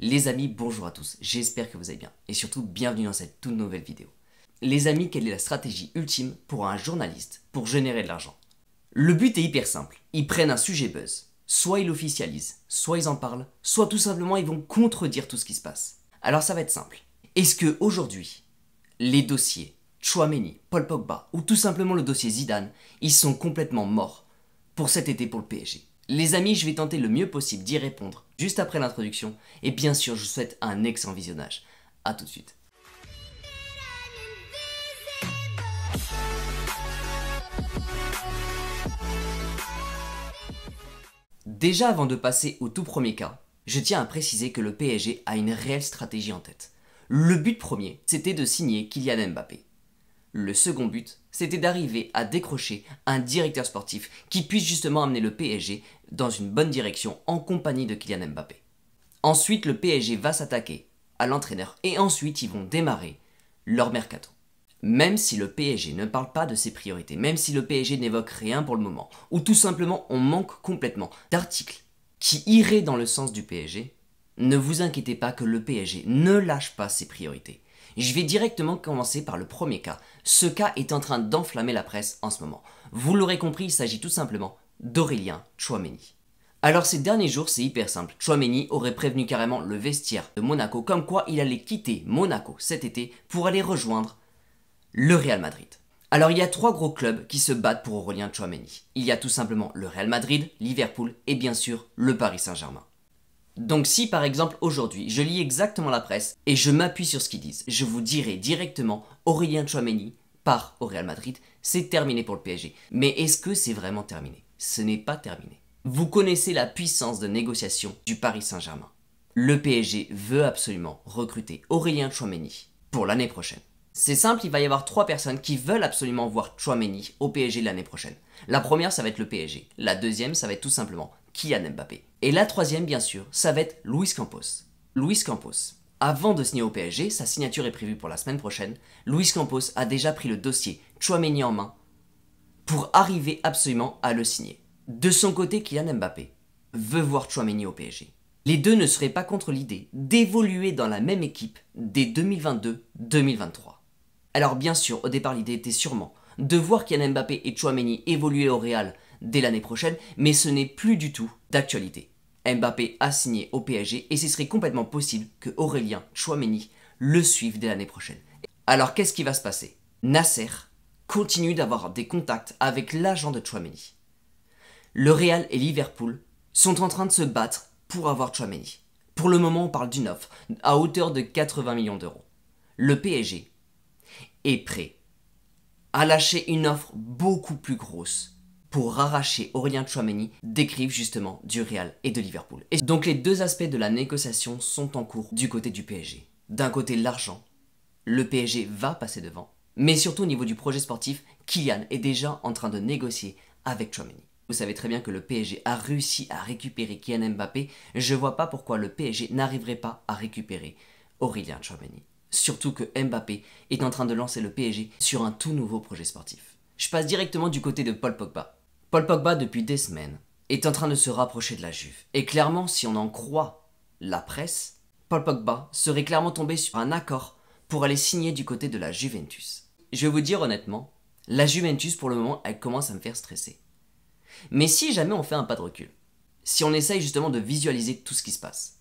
Les amis, bonjour à tous, j'espère que vous allez bien et surtout bienvenue dans cette toute nouvelle vidéo. Les amis, quelle est la stratégie ultime pour un journaliste pour générer de l'argent Le but est hyper simple, ils prennent un sujet buzz, soit ils l'officialisent, soit ils en parlent, soit tout simplement ils vont contredire tout ce qui se passe. Alors ça va être simple. Est-ce que aujourd'hui, les dossiers Chouameni, Paul Pogba ou tout simplement le dossier Zidane, ils sont complètement morts pour cet été pour le PSG les amis, je vais tenter le mieux possible d'y répondre juste après l'introduction, et bien sûr, je vous souhaite un excellent visionnage. A tout de suite. Déjà avant de passer au tout premier cas, je tiens à préciser que le PSG a une réelle stratégie en tête. Le but premier, c'était de signer Kylian Mbappé. Le second but, c'était d'arriver à décrocher un directeur sportif qui puisse justement amener le PSG dans une bonne direction en compagnie de Kylian Mbappé. Ensuite, le PSG va s'attaquer à l'entraîneur et ensuite ils vont démarrer leur mercato. Même si le PSG ne parle pas de ses priorités, même si le PSG n'évoque rien pour le moment, ou tout simplement on manque complètement d'articles qui iraient dans le sens du PSG, ne vous inquiétez pas que le PSG ne lâche pas ses priorités. Je vais directement commencer par le premier cas. Ce cas est en train d'enflammer la presse en ce moment. Vous l'aurez compris, il s'agit tout simplement d'Aurélien Chouameni. Alors ces derniers jours, c'est hyper simple. Chouameni aurait prévenu carrément le vestiaire de Monaco comme quoi il allait quitter Monaco cet été pour aller rejoindre le Real Madrid. Alors il y a trois gros clubs qui se battent pour Aurélien Chouameni. Il y a tout simplement le Real Madrid, Liverpool et bien sûr le Paris Saint-Germain. Donc si par exemple aujourd'hui je lis exactement la presse et je m'appuie sur ce qu'ils disent, je vous dirai directement Aurélien Chouameni part au Real Madrid, c'est terminé pour le PSG. Mais est-ce que c'est vraiment terminé Ce n'est pas terminé. Vous connaissez la puissance de négociation du Paris Saint-Germain. Le PSG veut absolument recruter Aurélien Chouameni pour l'année prochaine. C'est simple, il va y avoir trois personnes qui veulent absolument voir Chouameni au PSG l'année prochaine. La première, ça va être le PSG. La deuxième, ça va être tout simplement Kylian Mbappé. Et la troisième, bien sûr, ça va être Luis Campos. Luis Campos. Avant de signer au PSG, sa signature est prévue pour la semaine prochaine, Luis Campos a déjà pris le dossier Chouameni en main pour arriver absolument à le signer. De son côté, Kylian Mbappé veut voir Chouameni au PSG. Les deux ne seraient pas contre l'idée d'évoluer dans la même équipe dès 2022-2023. Alors bien sûr, au départ l'idée était sûrement de voir Kylian Mbappé et Chouameni évoluer au Real dès l'année prochaine, mais ce n'est plus du tout d'actualité. Mbappé a signé au PSG et ce serait complètement possible que Aurélien Chouameni le suive dès l'année prochaine. Alors qu'est-ce qui va se passer Nasser continue d'avoir des contacts avec l'agent de Chouameni. Le Real et Liverpool sont en train de se battre pour avoir Chouameni. Pour le moment, on parle d'une offre à hauteur de 80 millions d'euros. Le PSG est prêt à lâcher une offre beaucoup plus grosse pour arracher Aurélien Chouameni décrivent justement du Real et de Liverpool. Et donc les deux aspects de la négociation sont en cours du côté du PSG. D'un côté l'argent, le PSG va passer devant, mais surtout au niveau du projet sportif, Kylian est déjà en train de négocier avec Chouameni. Vous savez très bien que le PSG a réussi à récupérer Kylian Mbappé, je vois pas pourquoi le PSG n'arriverait pas à récupérer Aurélien Chouameni. Surtout que Mbappé est en train de lancer le PSG sur un tout nouveau projet sportif. Je passe directement du côté de Paul Pogba. Paul Pogba, depuis des semaines, est en train de se rapprocher de la Juve. Et clairement, si on en croit la presse, Paul Pogba serait clairement tombé sur un accord pour aller signer du côté de la Juventus. Je vais vous dire honnêtement, la Juventus, pour le moment, elle commence à me faire stresser. Mais si jamais on fait un pas de recul, si on essaye justement de visualiser tout ce qui se passe,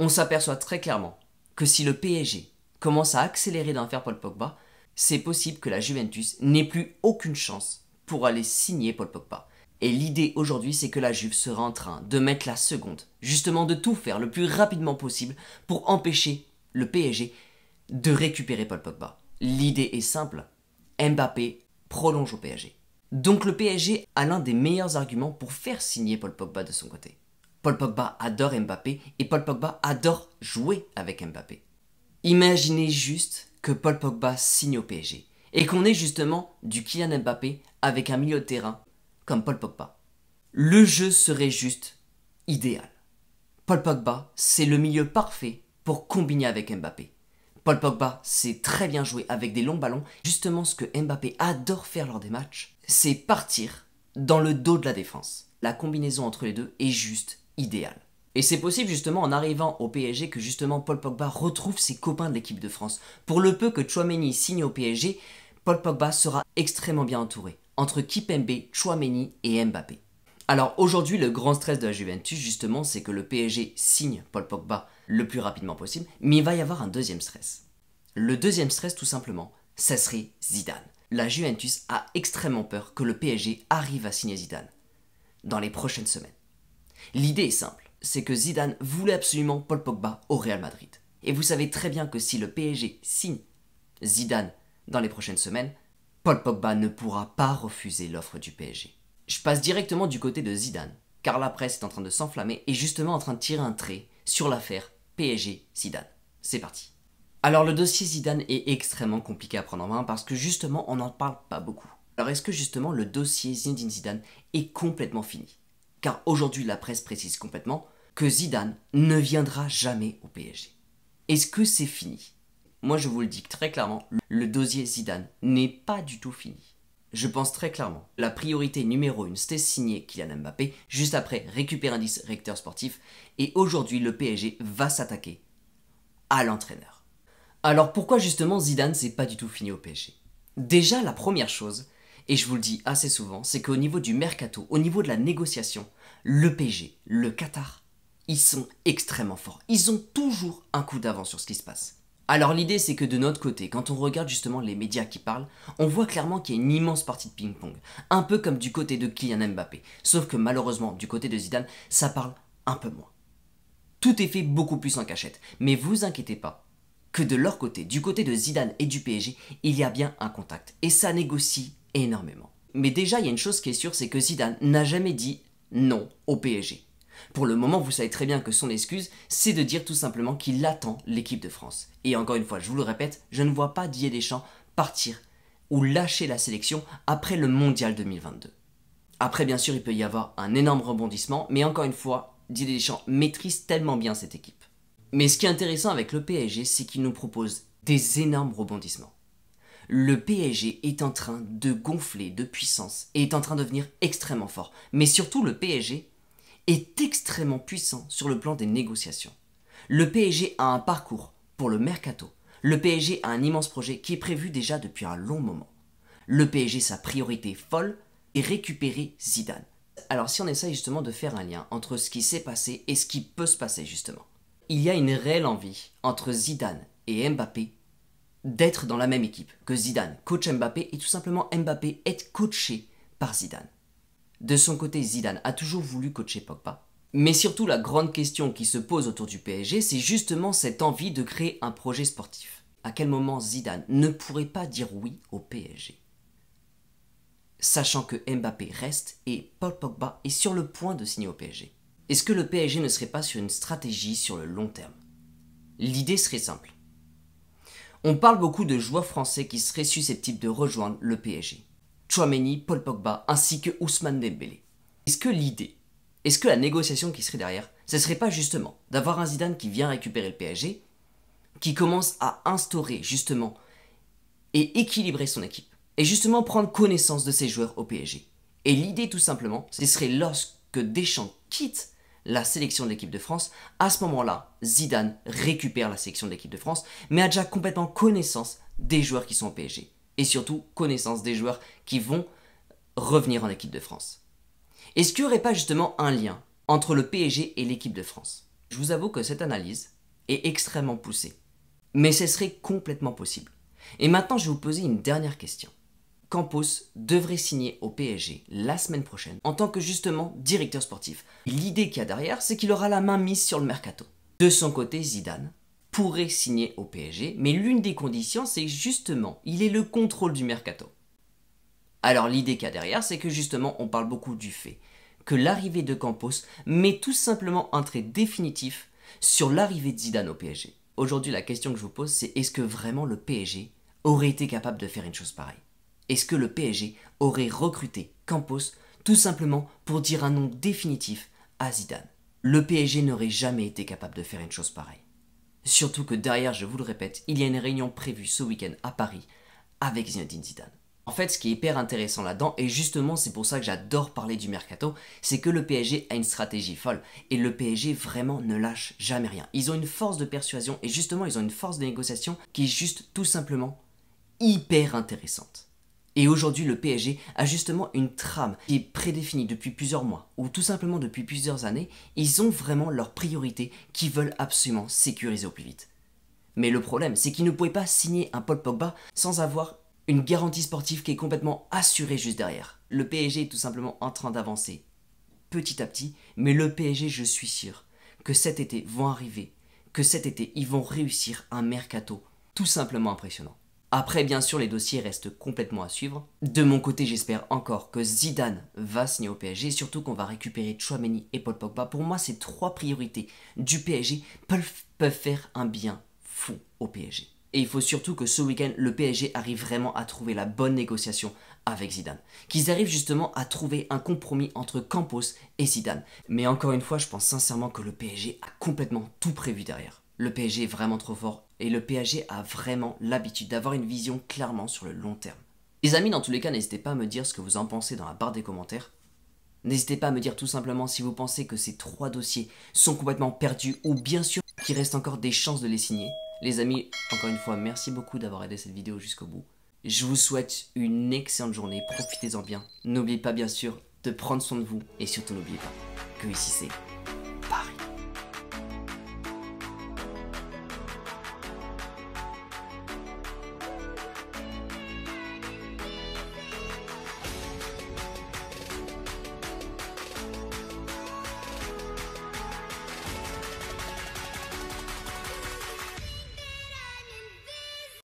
on s'aperçoit très clairement que si le PSG commence à accélérer d'en faire Paul Pogba, c'est possible que la Juventus n'ait plus aucune chance pour aller signer Paul Pogba. Et l'idée aujourd'hui, c'est que la Juve sera en train de mettre la seconde, justement de tout faire le plus rapidement possible pour empêcher le PSG de récupérer Paul Pogba. L'idée est simple, Mbappé prolonge au PSG. Donc le PSG a l'un des meilleurs arguments pour faire signer Paul Pogba de son côté. Paul Pogba adore Mbappé et Paul Pogba adore jouer avec Mbappé. Imaginez juste que Paul Pogba signe au PSG et qu'on ait justement du Kylian Mbappé avec un milieu de terrain comme Paul Pogba. Le jeu serait juste idéal. Paul Pogba, c'est le milieu parfait pour combiner avec Mbappé. Paul Pogba c'est très bien joué avec des longs ballons. Justement, ce que Mbappé adore faire lors des matchs, c'est partir dans le dos de la défense. La combinaison entre les deux est juste idéale. Et c'est possible justement en arrivant au PSG que justement Paul Pogba retrouve ses copains de l'équipe de France. Pour le peu que Chouameni signe au PSG, Paul Pogba sera extrêmement bien entouré, entre Kipembe, Chouameni et Mbappé. Alors aujourd'hui, le grand stress de la Juventus, justement, c'est que le PSG signe Paul Pogba le plus rapidement possible, mais il va y avoir un deuxième stress. Le deuxième stress, tout simplement, ça serait Zidane. La Juventus a extrêmement peur que le PSG arrive à signer Zidane dans les prochaines semaines. L'idée est simple, c'est que Zidane voulait absolument Paul Pogba au Real Madrid. Et vous savez très bien que si le PSG signe Zidane dans les prochaines semaines, Paul Pogba ne pourra pas refuser l'offre du PSG. Je passe directement du côté de Zidane, car la presse est en train de s'enflammer et justement en train de tirer un trait sur l'affaire PSG-Zidane. C'est parti. Alors le dossier Zidane est extrêmement compliqué à prendre en main parce que justement on n'en parle pas beaucoup. Alors est-ce que justement le dossier zindine Zidane est complètement fini Car aujourd'hui la presse précise complètement que Zidane ne viendra jamais au PSG. Est-ce que c'est fini moi, je vous le dis très clairement, le dossier Zidane n'est pas du tout fini. Je pense très clairement, la priorité numéro 1, c'était signer Kylian Mbappé, juste après récupérer un recteur sportif, et aujourd'hui, le PSG va s'attaquer à l'entraîneur. Alors pourquoi justement Zidane, c'est pas du tout fini au PSG Déjà, la première chose, et je vous le dis assez souvent, c'est qu'au niveau du mercato, au niveau de la négociation, le PSG, le Qatar, ils sont extrêmement forts. Ils ont toujours un coup d'avant sur ce qui se passe. Alors l'idée c'est que de notre côté, quand on regarde justement les médias qui parlent, on voit clairement qu'il y a une immense partie de ping-pong, un peu comme du côté de Kylian Mbappé, sauf que malheureusement du côté de Zidane, ça parle un peu moins. Tout est fait beaucoup plus en cachette, mais vous inquiétez pas, que de leur côté, du côté de Zidane et du PSG, il y a bien un contact, et ça négocie énormément. Mais déjà, il y a une chose qui est sûre, c'est que Zidane n'a jamais dit non au PSG. Pour le moment, vous savez très bien que son excuse, c'est de dire tout simplement qu'il attend l'équipe de France. Et encore une fois, je vous le répète, je ne vois pas Didier Deschamps partir ou lâcher la sélection après le Mondial 2022. Après, bien sûr, il peut y avoir un énorme rebondissement, mais encore une fois, Didier Deschamps maîtrise tellement bien cette équipe. Mais ce qui est intéressant avec le PSG, c'est qu'il nous propose des énormes rebondissements. Le PSG est en train de gonfler de puissance et est en train de devenir extrêmement fort. Mais surtout, le PSG est extrêmement puissant sur le plan des négociations. Le PSG a un parcours pour le mercato. Le PSG a un immense projet qui est prévu déjà depuis un long moment. Le PSG, sa priorité folle, est récupérer Zidane. Alors si on essaye justement de faire un lien entre ce qui s'est passé et ce qui peut se passer justement, il y a une réelle envie entre Zidane et Mbappé d'être dans la même équipe, que Zidane coach Mbappé et tout simplement Mbappé être coaché par Zidane. De son côté, Zidane a toujours voulu coacher Pogba. Mais surtout, la grande question qui se pose autour du PSG, c'est justement cette envie de créer un projet sportif. À quel moment Zidane ne pourrait pas dire oui au PSG Sachant que Mbappé reste et Paul Pogba est sur le point de signer au PSG. Est-ce que le PSG ne serait pas sur une stratégie sur le long terme L'idée serait simple. On parle beaucoup de joueurs français qui seraient susceptibles de rejoindre le PSG. Chouameni, Paul Pogba, ainsi que Ousmane Dembélé. Est-ce que l'idée, est-ce que la négociation qui serait derrière, ce serait pas justement d'avoir un Zidane qui vient récupérer le PSG, qui commence à instaurer justement et équilibrer son équipe, et justement prendre connaissance de ses joueurs au PSG. Et l'idée tout simplement, ce serait lorsque Deschamps quitte la sélection de l'équipe de France, à ce moment-là, Zidane récupère la sélection de l'équipe de France, mais a déjà complètement connaissance des joueurs qui sont au PSG et surtout connaissance des joueurs qui vont revenir en équipe de France. Est-ce qu'il n'y aurait pas justement un lien entre le PSG et l'équipe de France Je vous avoue que cette analyse est extrêmement poussée, mais ce serait complètement possible. Et maintenant, je vais vous poser une dernière question. Campos devrait signer au PSG la semaine prochaine en tant que justement directeur sportif. L'idée qu'il y a derrière, c'est qu'il aura la main mise sur le mercato. De son côté, Zidane pourrait signer au PSG, mais l'une des conditions, c'est justement, il est le contrôle du mercato. Alors l'idée qu'il y a derrière, c'est que justement, on parle beaucoup du fait que l'arrivée de Campos met tout simplement un trait définitif sur l'arrivée de Zidane au PSG. Aujourd'hui, la question que je vous pose, c'est est-ce que vraiment le PSG aurait été capable de faire une chose pareille Est-ce que le PSG aurait recruté Campos tout simplement pour dire un nom définitif à Zidane Le PSG n'aurait jamais été capable de faire une chose pareille. Surtout que derrière, je vous le répète, il y a une réunion prévue ce week-end à Paris avec Zinedine Zidane. En fait, ce qui est hyper intéressant là-dedans, et justement c'est pour ça que j'adore parler du mercato, c'est que le PSG a une stratégie folle. Et le PSG vraiment ne lâche jamais rien. Ils ont une force de persuasion et justement ils ont une force de négociation qui est juste tout simplement hyper intéressante. Et aujourd'hui, le PSG a justement une trame qui est prédéfinie depuis plusieurs mois, ou tout simplement depuis plusieurs années. Ils ont vraiment leurs priorités qu'ils veulent absolument sécuriser au plus vite. Mais le problème, c'est qu'ils ne pouvaient pas signer un Paul Pogba sans avoir une garantie sportive qui est complètement assurée juste derrière. Le PSG est tout simplement en train d'avancer petit à petit, mais le PSG, je suis sûr que cet été vont arriver, que cet été ils vont réussir un mercato tout simplement impressionnant. Après, bien sûr, les dossiers restent complètement à suivre. De mon côté, j'espère encore que Zidane va signer au PSG surtout qu'on va récupérer Chouameni et Paul Pogba. Pour moi, ces trois priorités du PSG peuvent, peuvent faire un bien fou au PSG. Et il faut surtout que ce week-end, le PSG arrive vraiment à trouver la bonne négociation avec Zidane. Qu'ils arrivent justement à trouver un compromis entre Campos et Zidane. Mais encore une fois, je pense sincèrement que le PSG a complètement tout prévu derrière. Le PSG est vraiment trop fort et le PAG a vraiment l'habitude d'avoir une vision clairement sur le long terme. Les amis, dans tous les cas, n'hésitez pas à me dire ce que vous en pensez dans la barre des commentaires. N'hésitez pas à me dire tout simplement si vous pensez que ces trois dossiers sont complètement perdus ou bien sûr qu'il reste encore des chances de les signer. Les amis, encore une fois, merci beaucoup d'avoir aidé cette vidéo jusqu'au bout. Je vous souhaite une excellente journée, profitez-en bien. N'oubliez pas bien sûr de prendre soin de vous et surtout n'oubliez pas que ici c'est